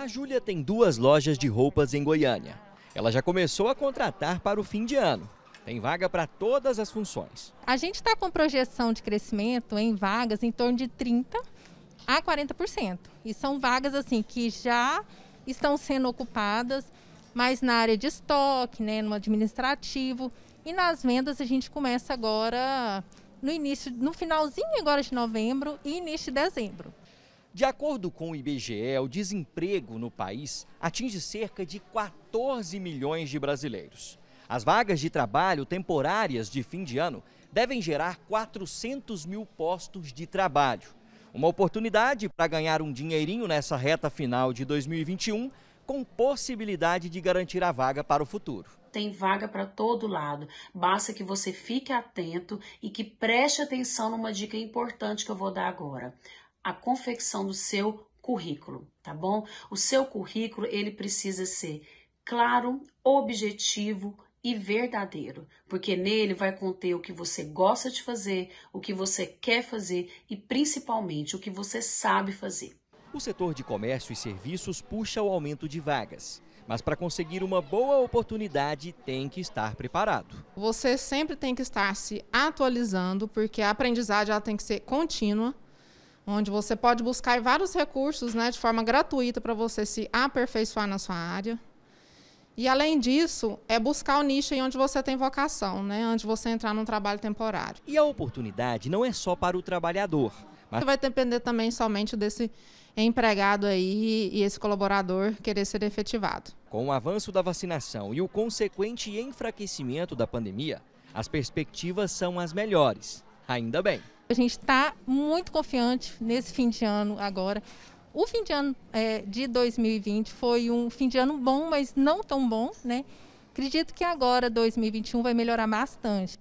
A Júlia tem duas lojas de roupas em Goiânia. Ela já começou a contratar para o fim de ano. Tem vaga para todas as funções. A gente está com projeção de crescimento em vagas em torno de 30 a 40%. E são vagas assim que já estão sendo ocupadas, mas na área de estoque, né, no administrativo e nas vendas a gente começa agora no início, no finalzinho agora de novembro e início de dezembro. De acordo com o IBGE, o desemprego no país atinge cerca de 14 milhões de brasileiros. As vagas de trabalho temporárias de fim de ano devem gerar 400 mil postos de trabalho. Uma oportunidade para ganhar um dinheirinho nessa reta final de 2021, com possibilidade de garantir a vaga para o futuro tem vaga para todo lado. Basta que você fique atento e que preste atenção numa dica importante que eu vou dar agora a confecção do seu currículo, tá bom? O seu currículo ele precisa ser claro, objetivo e verdadeiro, porque nele vai conter o que você gosta de fazer, o que você quer fazer e principalmente o que você sabe fazer. O setor de comércio e serviços puxa o aumento de vagas. Mas para conseguir uma boa oportunidade, tem que estar preparado. Você sempre tem que estar se atualizando, porque a aprendizagem ela tem que ser contínua onde você pode buscar vários recursos né, de forma gratuita para você se aperfeiçoar na sua área. E, além disso, é buscar o nicho em onde você tem vocação, né, onde você entrar num trabalho temporário. E a oportunidade não é só para o trabalhador. Mas... Vai depender também somente desse empregado aí e esse colaborador querer ser efetivado. Com o avanço da vacinação e o consequente enfraquecimento da pandemia, as perspectivas são as melhores. Ainda bem. A gente está muito confiante nesse fim de ano agora. O fim de ano é, de 2020 foi um fim de ano bom, mas não tão bom, né? Acredito que agora, 2021, vai melhorar bastante.